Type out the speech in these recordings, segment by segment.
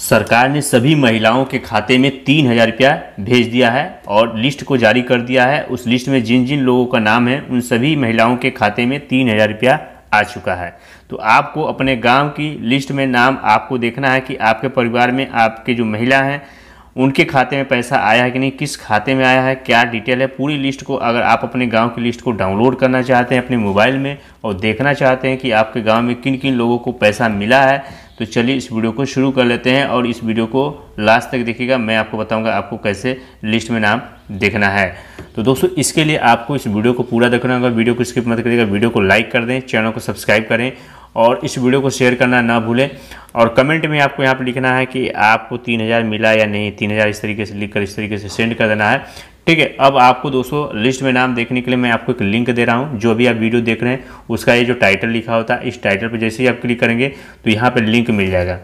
सरकार ने सभी महिलाओं के खाते में तीन हज़ार रुपया भेज दिया है और लिस्ट को जारी कर दिया है उस लिस्ट में जिन जिन लोगों का नाम है उन सभी महिलाओं के खाते में तीन हज़ार रुपया आ चुका है तो आपको अपने गांव की लिस्ट में नाम आपको देखना है कि आपके परिवार में आपके जो महिला हैं उनके खाते में पैसा आया है कि नहीं किस खाते में आया है क्या डिटेल है पूरी लिस्ट को अगर आप अपने गांव की लिस्ट को डाउनलोड करना चाहते हैं अपने मोबाइल में और देखना चाहते हैं कि आपके गांव में किन किन लोगों को पैसा मिला है तो चलिए इस वीडियो को शुरू कर लेते हैं और इस वीडियो को लास्ट तक देखिएगा मैं आपको बताऊँगा आपको कैसे लिस्ट में नाम देखना है तो दोस्तों इसके लिए आपको इस वीडियो को पूरा देखना होगा वीडियो को स्किप मत करिएगा वीडियो को लाइक कर दें चैनल को सब्सक्राइब करें और इस वीडियो को शेयर करना ना भूलें और कमेंट में आपको यहाँ पर लिखना है कि आपको तीन हज़ार मिला या नहीं तीन हज़ार इस तरीके से लिख कर इस तरीके से सेंड कर देना है ठीक है अब आपको दोस्तों लिस्ट में नाम देखने के लिए मैं आपको एक लिंक दे रहा हूँ जो भी आप वीडियो देख रहे हैं उसका ये जो टाइटल लिखा होता है इस टाइटल पर जैसे ही आप क्लिक करेंगे तो यहाँ पर लिंक मिल जाएगा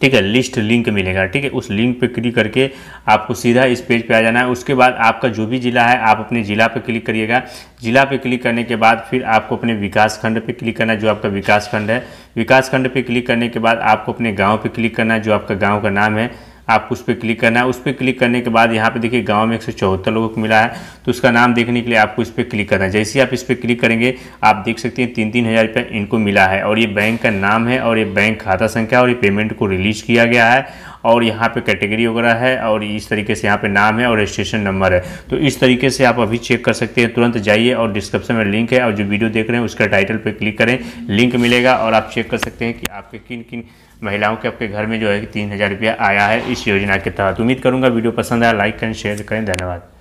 ठीक है लिस्ट लिंक मिलेगा ठीक है उस लिंक पे क्लिक करके आपको सीधा इस पेज पे आ जाना है उसके बाद आपका जो भी ज़िला है आप अपने ज़िला पे क्लिक करिएगा ज़िला पे क्लिक करने के बाद फिर आपको अपने विकास खंड पे क्लिक करना है जो आपका विकास खंड है विकास खंड पे क्लिक करने के बाद आपको अपने गाँव पर क्लिक करना है जो आपका गाँव का नाम है आपको उस पर क्लिक करना है उस पर क्लिक करने के बाद यहाँ पे देखिए गांव में एक लोगों को मिला है तो उसका नाम देखने के लिए आपको इस पर क्लिक करना है जैसे ही आप इस पर क्लिक करेंगे आप देख सकते हैं तीन तीन हज़ार रुपया इनको मिला है और ये बैंक का नाम है और ये बैंक खाता संख्या और ये पेमेंट को रिलीज किया गया है और यहाँ पे कैटेगरी वगैरह है और इस तरीके से यहाँ पे नाम है और रजिस्ट्रेशन नंबर है तो इस तरीके से आप अभी चेक कर सकते हैं तुरंत जाइए और डिस्क्रिप्शन में लिंक है और जो वीडियो देख रहे हैं उसका टाइटल पर क्लिक करें लिंक मिलेगा और आप चेक कर सकते हैं कि आपके किन किन महिलाओं के आपके घर में जो है कि तीन हज़ार रुपया आया है इस योजना के तहत उम्मीद करूँगा वीडियो पसंद आया लाइक करें शेयर करें धन्यवाद